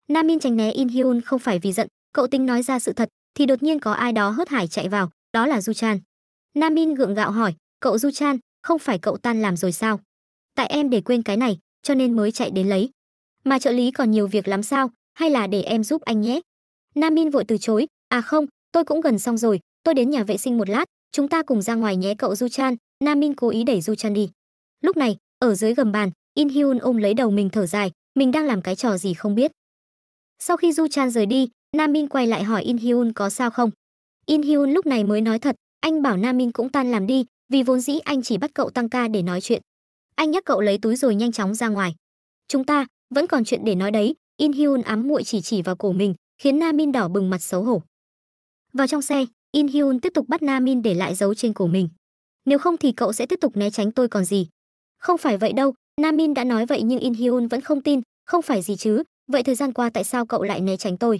namin tránh né in hyun không phải vì giận cậu tính nói ra sự thật thì đột nhiên có ai đó hớt hải chạy vào đó là du chan namin gượng gạo hỏi cậu du chan không phải cậu tan làm rồi sao? Tại em để quên cái này, cho nên mới chạy đến lấy. Mà trợ lý còn nhiều việc lắm sao, hay là để em giúp anh nhé? Nam Min vội từ chối, à không, tôi cũng gần xong rồi, tôi đến nhà vệ sinh một lát, chúng ta cùng ra ngoài nhé cậu Du Chan, Nam Min cố ý đẩy Du Chan đi. Lúc này, ở dưới gầm bàn, In Hyun ôm lấy đầu mình thở dài, mình đang làm cái trò gì không biết. Sau khi Du Chan rời đi, Nam Min quay lại hỏi In Hyun có sao không. In Hyun lúc này mới nói thật, anh bảo Nam Min cũng tan làm đi, vì vốn dĩ anh chỉ bắt cậu tăng ca để nói chuyện anh nhắc cậu lấy túi rồi nhanh chóng ra ngoài chúng ta vẫn còn chuyện để nói đấy in hyun ám muội chỉ chỉ vào cổ mình khiến na min đỏ bừng mặt xấu hổ vào trong xe in hyun tiếp tục bắt na min để lại dấu trên cổ mình nếu không thì cậu sẽ tiếp tục né tránh tôi còn gì không phải vậy đâu na min đã nói vậy nhưng in hyun vẫn không tin không phải gì chứ vậy thời gian qua tại sao cậu lại né tránh tôi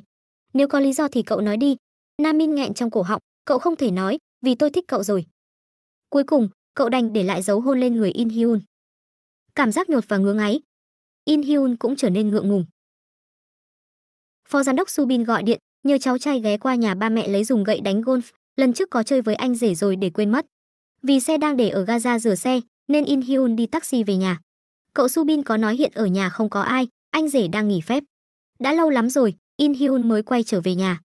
nếu có lý do thì cậu nói đi na min nghẹn trong cổ họng cậu không thể nói vì tôi thích cậu rồi Cuối cùng, cậu đành để lại dấu hôn lên người In Hyun. Cảm giác nhột và ngưỡng ngáy. In Hyun cũng trở nên ngượng ngùng. Phó giám đốc Subin gọi điện, nhờ cháu trai ghé qua nhà ba mẹ lấy dùng gậy đánh golf, lần trước có chơi với anh rể rồi để quên mất. Vì xe đang để ở gaza rửa xe, nên In Hyun đi taxi về nhà. Cậu Subin có nói hiện ở nhà không có ai, anh rể đang nghỉ phép. Đã lâu lắm rồi, In Hyun mới quay trở về nhà.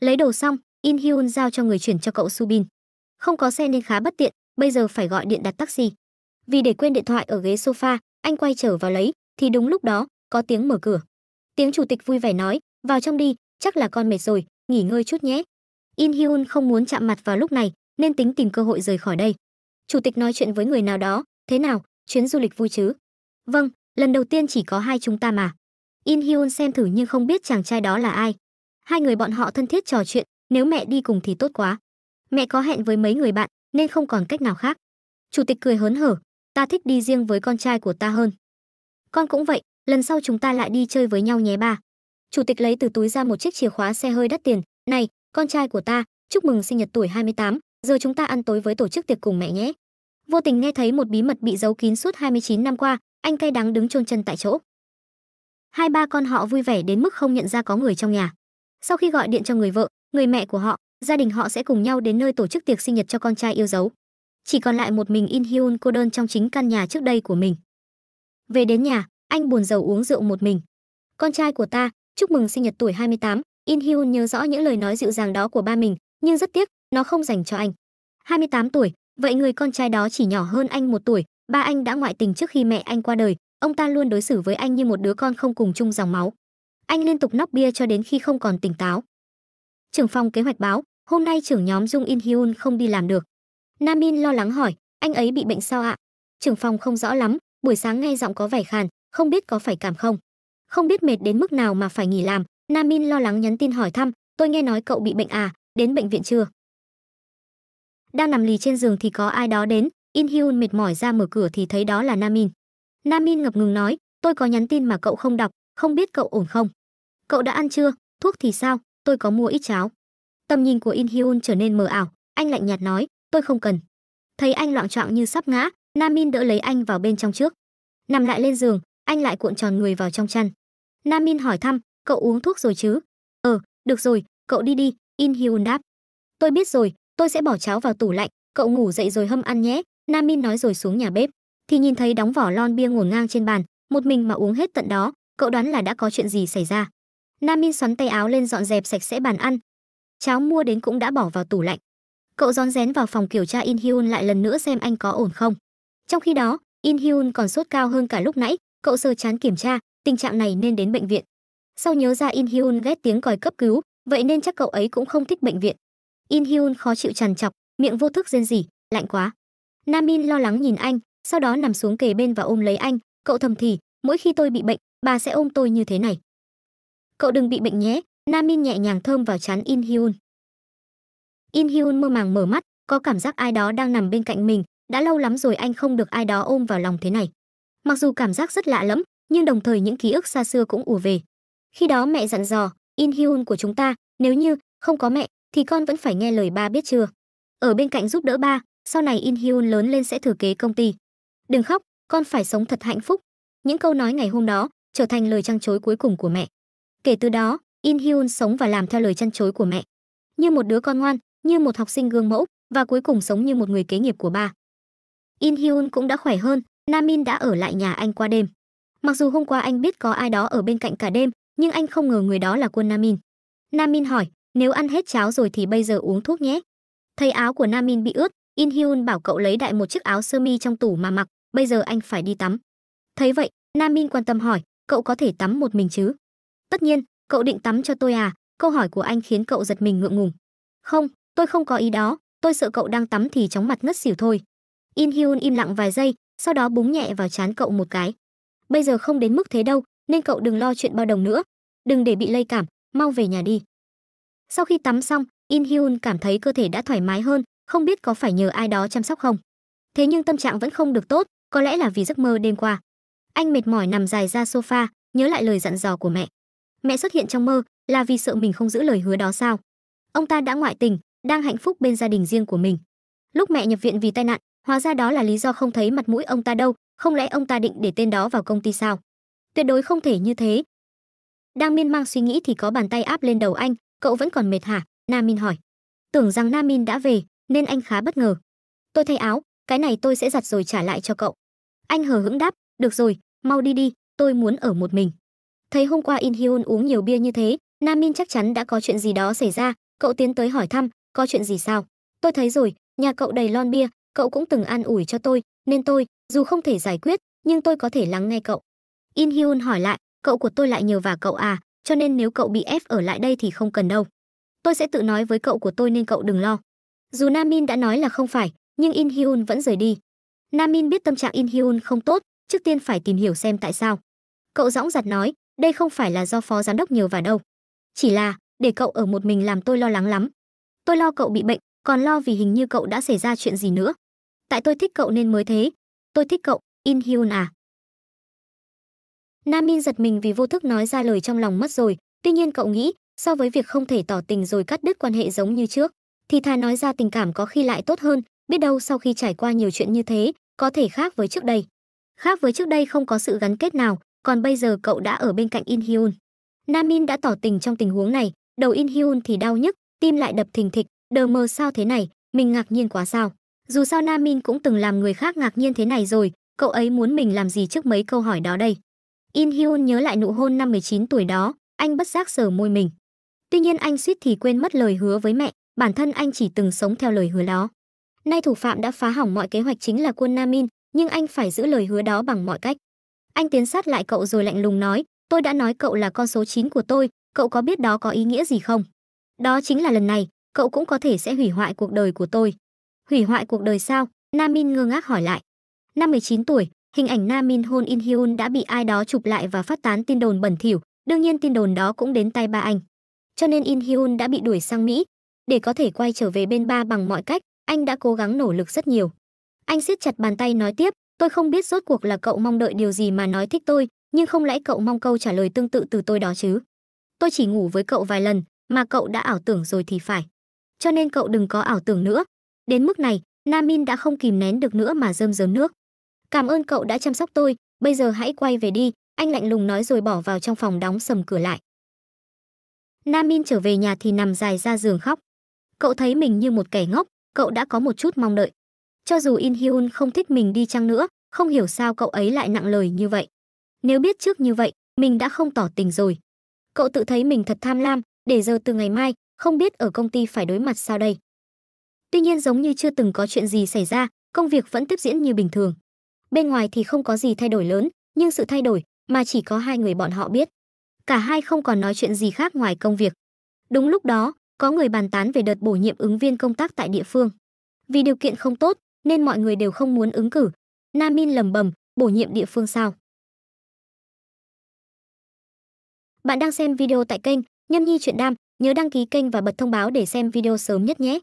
Lấy đồ xong, In Hyun giao cho người chuyển cho cậu Subin. Không có xe nên khá bất tiện, bây giờ phải gọi điện đặt taxi. Vì để quên điện thoại ở ghế sofa, anh quay trở vào lấy, thì đúng lúc đó, có tiếng mở cửa. Tiếng chủ tịch vui vẻ nói, vào trong đi, chắc là con mệt rồi, nghỉ ngơi chút nhé. In Hyun không muốn chạm mặt vào lúc này, nên tính tìm cơ hội rời khỏi đây. Chủ tịch nói chuyện với người nào đó, thế nào, chuyến du lịch vui chứ? Vâng, lần đầu tiên chỉ có hai chúng ta mà. In Hyun xem thử nhưng không biết chàng trai đó là ai. Hai người bọn họ thân thiết trò chuyện, nếu mẹ đi cùng thì tốt quá. Mẹ có hẹn với mấy người bạn, nên không còn cách nào khác. Chủ tịch cười hớn hở, ta thích đi riêng với con trai của ta hơn. Con cũng vậy, lần sau chúng ta lại đi chơi với nhau nhé ba. Chủ tịch lấy từ túi ra một chiếc chìa khóa xe hơi đắt tiền, "Này, con trai của ta, chúc mừng sinh nhật tuổi 28, giờ chúng ta ăn tối với tổ chức tiệc cùng mẹ nhé." Vô tình nghe thấy một bí mật bị giấu kín suốt 29 năm qua, anh cay đắng đứng chôn chân tại chỗ. Hai ba con họ vui vẻ đến mức không nhận ra có người trong nhà. Sau khi gọi điện cho người vợ, người mẹ của họ, gia đình họ sẽ cùng nhau đến nơi tổ chức tiệc sinh nhật cho con trai yêu dấu. Chỉ còn lại một mình In Hyun cô đơn trong chính căn nhà trước đây của mình. Về đến nhà, anh buồn rầu uống rượu một mình. Con trai của ta, chúc mừng sinh nhật tuổi 28, In Hyun nhớ rõ những lời nói dịu dàng đó của ba mình, nhưng rất tiếc, nó không dành cho anh. 28 tuổi, vậy người con trai đó chỉ nhỏ hơn anh một tuổi, ba anh đã ngoại tình trước khi mẹ anh qua đời, ông ta luôn đối xử với anh như một đứa con không cùng chung dòng máu. Anh liên tục nóc bia cho đến khi không còn tỉnh táo. Trưởng phòng kế hoạch báo, Hôm nay trưởng nhóm Jung In Hyun không đi làm được. Nam Min lo lắng hỏi, anh ấy bị bệnh sao ạ? Trưởng phòng không rõ lắm, buổi sáng nghe giọng có vẻ khàn, không biết có phải cảm không. Không biết mệt đến mức nào mà phải nghỉ làm, Nam Min lo lắng nhắn tin hỏi thăm, tôi nghe nói cậu bị bệnh à, đến bệnh viện chưa? Đang nằm lì trên giường thì có ai đó đến, In Hyun mệt mỏi ra mở cửa thì thấy đó là Nam Min. Nam Min ngập ngừng nói, tôi có nhắn tin mà cậu không đọc, không biết cậu ổn không? Cậu đã ăn chưa? Thuốc thì sao? Tôi có mua ít cháo tâm nhìn của In Hyun trở nên mờ ảo, anh lạnh nhạt nói, "Tôi không cần." Thấy anh loạn trọng như sắp ngã, Nam Min đỡ lấy anh vào bên trong trước. Nằm lại lên giường, anh lại cuộn tròn người vào trong chăn. Nam Min hỏi thăm, "Cậu uống thuốc rồi chứ?" "Ờ, được rồi, cậu đi đi." In Hyun đáp. "Tôi biết rồi, tôi sẽ bỏ cháo vào tủ lạnh, cậu ngủ dậy rồi hâm ăn nhé." Nam Min nói rồi xuống nhà bếp, thì nhìn thấy đóng vỏ lon bia ngổn ngang trên bàn, một mình mà uống hết tận đó, cậu đoán là đã có chuyện gì xảy ra. Nam Min xoắn tay áo lên dọn dẹp sạch sẽ bàn ăn, cháo mua đến cũng đã bỏ vào tủ lạnh cậu rón rén vào phòng kiểm tra in hyun lại lần nữa xem anh có ổn không trong khi đó in hyun còn sốt cao hơn cả lúc nãy cậu sờ chán kiểm tra tình trạng này nên đến bệnh viện sau nhớ ra in hyun ghét tiếng còi cấp cứu vậy nên chắc cậu ấy cũng không thích bệnh viện in hyun khó chịu trằn trọc miệng vô thức rên rỉ lạnh quá namin lo lắng nhìn anh sau đó nằm xuống kề bên và ôm lấy anh cậu thầm thì mỗi khi tôi bị bệnh bà sẽ ôm tôi như thế này cậu đừng bị bệnh nhé Namin nhẹ nhàng thơm vào chán In Hyun. In Hyun mơ màng mở mắt, có cảm giác ai đó đang nằm bên cạnh mình, đã lâu lắm rồi anh không được ai đó ôm vào lòng thế này. Mặc dù cảm giác rất lạ lẫm, nhưng đồng thời những ký ức xa xưa cũng ùa về. Khi đó mẹ dặn dò, In Hyun của chúng ta, nếu như không có mẹ thì con vẫn phải nghe lời ba biết chưa? Ở bên cạnh giúp đỡ ba, sau này In Hyun lớn lên sẽ thừa kế công ty. Đừng khóc, con phải sống thật hạnh phúc. Những câu nói ngày hôm đó trở thành lời trăng chối cuối cùng của mẹ. Kể từ đó, In Hyun sống và làm theo lời chân chối của mẹ. Như một đứa con ngoan, như một học sinh gương mẫu và cuối cùng sống như một người kế nghiệp của ba. In Hyun cũng đã khỏe hơn, Namin đã ở lại nhà anh qua đêm. Mặc dù hôm qua anh biết có ai đó ở bên cạnh cả đêm, nhưng anh không ngờ người đó là quân Namin. Namin hỏi, nếu ăn hết cháo rồi thì bây giờ uống thuốc nhé. Thấy áo của Namin bị ướt, In Hyun bảo cậu lấy đại một chiếc áo sơ mi trong tủ mà mặc, bây giờ anh phải đi tắm. Thấy vậy, Namin quan tâm hỏi, cậu có thể tắm một mình chứ? Tất nhiên, cậu định tắm cho tôi à câu hỏi của anh khiến cậu giật mình ngượng ngùng không tôi không có ý đó tôi sợ cậu đang tắm thì chóng mặt ngất xỉu thôi in hyun im lặng vài giây sau đó búng nhẹ vào chán cậu một cái bây giờ không đến mức thế đâu nên cậu đừng lo chuyện bao đồng nữa đừng để bị lây cảm mau về nhà đi sau khi tắm xong in hyun cảm thấy cơ thể đã thoải mái hơn không biết có phải nhờ ai đó chăm sóc không thế nhưng tâm trạng vẫn không được tốt có lẽ là vì giấc mơ đêm qua anh mệt mỏi nằm dài ra sofa nhớ lại lời dặn dò của mẹ mẹ xuất hiện trong mơ là vì sợ mình không giữ lời hứa đó sao ông ta đã ngoại tình đang hạnh phúc bên gia đình riêng của mình lúc mẹ nhập viện vì tai nạn hóa ra đó là lý do không thấy mặt mũi ông ta đâu không lẽ ông ta định để tên đó vào công ty sao tuyệt đối không thể như thế đang miên mang suy nghĩ thì có bàn tay áp lên đầu anh cậu vẫn còn mệt hả namin hỏi tưởng rằng namin đã về nên anh khá bất ngờ tôi thay áo cái này tôi sẽ giặt rồi trả lại cho cậu anh hờ hững đáp được rồi mau đi đi tôi muốn ở một mình Thấy hôm qua In Hyun uống nhiều bia như thế, Nam Min chắc chắn đã có chuyện gì đó xảy ra, cậu tiến tới hỏi thăm, có chuyện gì sao? Tôi thấy rồi, nhà cậu đầy lon bia, cậu cũng từng an ủi cho tôi, nên tôi, dù không thể giải quyết, nhưng tôi có thể lắng nghe cậu. In Hyun hỏi lại, cậu của tôi lại nhờ vả cậu à, cho nên nếu cậu bị ép ở lại đây thì không cần đâu. Tôi sẽ tự nói với cậu của tôi nên cậu đừng lo. Dù Nam Min đã nói là không phải, nhưng In Hyun vẫn rời đi. Nam Min biết tâm trạng In Hyun không tốt, trước tiên phải tìm hiểu xem tại sao. Cậu dõng dặt nói, đây không phải là do phó giám đốc nhiều vào đâu chỉ là để cậu ở một mình làm tôi lo lắng lắm tôi lo cậu bị bệnh còn lo vì hình như cậu đã xảy ra chuyện gì nữa tại tôi thích cậu nên mới thế tôi thích cậu in hyun à namin giật mình vì vô thức nói ra lời trong lòng mất rồi tuy nhiên cậu nghĩ so với việc không thể tỏ tình rồi cắt đứt quan hệ giống như trước thì thà nói ra tình cảm có khi lại tốt hơn biết đâu sau khi trải qua nhiều chuyện như thế có thể khác với trước đây khác với trước đây không có sự gắn kết nào còn bây giờ cậu đã ở bên cạnh In Hyun. Nam Min đã tỏ tình trong tình huống này, đầu In Hyun thì đau nhức, tim lại đập thình thịch, đờ mờ sao thế này, mình ngạc nhiên quá sao. Dù sao Nam Min cũng từng làm người khác ngạc nhiên thế này rồi, cậu ấy muốn mình làm gì trước mấy câu hỏi đó đây. In Hyun nhớ lại nụ hôn năm 19 tuổi đó, anh bất giác sờ môi mình. Tuy nhiên anh suýt thì quên mất lời hứa với mẹ, bản thân anh chỉ từng sống theo lời hứa đó. Nay thủ phạm đã phá hỏng mọi kế hoạch chính là quân Namin, nhưng anh phải giữ lời hứa đó bằng mọi cách. Anh tiến sát lại cậu rồi lạnh lùng nói, tôi đã nói cậu là con số 9 của tôi, cậu có biết đó có ý nghĩa gì không? Đó chính là lần này, cậu cũng có thể sẽ hủy hoại cuộc đời của tôi. Hủy hoại cuộc đời sao? Namin ngơ ngác hỏi lại. Năm 19 tuổi, hình ảnh Namin hôn In Hyun đã bị ai đó chụp lại và phát tán tin đồn bẩn thỉu, đương nhiên tin đồn đó cũng đến tay ba anh. Cho nên In Hyun đã bị đuổi sang Mỹ. Để có thể quay trở về bên ba bằng mọi cách, anh đã cố gắng nỗ lực rất nhiều. Anh siết chặt bàn tay nói tiếp, tôi không biết rốt cuộc là cậu mong đợi điều gì mà nói thích tôi nhưng không lẽ cậu mong câu trả lời tương tự từ tôi đó chứ tôi chỉ ngủ với cậu vài lần mà cậu đã ảo tưởng rồi thì phải cho nên cậu đừng có ảo tưởng nữa đến mức này namin đã không kìm nén được nữa mà rơm rớm nước cảm ơn cậu đã chăm sóc tôi bây giờ hãy quay về đi anh lạnh lùng nói rồi bỏ vào trong phòng đóng sầm cửa lại namin trở về nhà thì nằm dài ra giường khóc cậu thấy mình như một kẻ ngốc cậu đã có một chút mong đợi cho dù In Hyun không thích mình đi chăng nữa, không hiểu sao cậu ấy lại nặng lời như vậy. Nếu biết trước như vậy, mình đã không tỏ tình rồi. Cậu tự thấy mình thật tham lam, để giờ từ ngày mai, không biết ở công ty phải đối mặt sao đây. Tuy nhiên giống như chưa từng có chuyện gì xảy ra, công việc vẫn tiếp diễn như bình thường. Bên ngoài thì không có gì thay đổi lớn, nhưng sự thay đổi mà chỉ có hai người bọn họ biết. Cả hai không còn nói chuyện gì khác ngoài công việc. Đúng lúc đó, có người bàn tán về đợt bổ nhiệm ứng viên công tác tại địa phương. Vì điều kiện không tốt, nên mọi người đều không muốn ứng cử. Nam Min lầm bầm, bổ nhiệm địa phương sao? Bạn đang xem video tại kênh Nhâm Nhi Chuyện Đam, nhớ đăng ký kênh và bật thông báo để xem video sớm nhất nhé.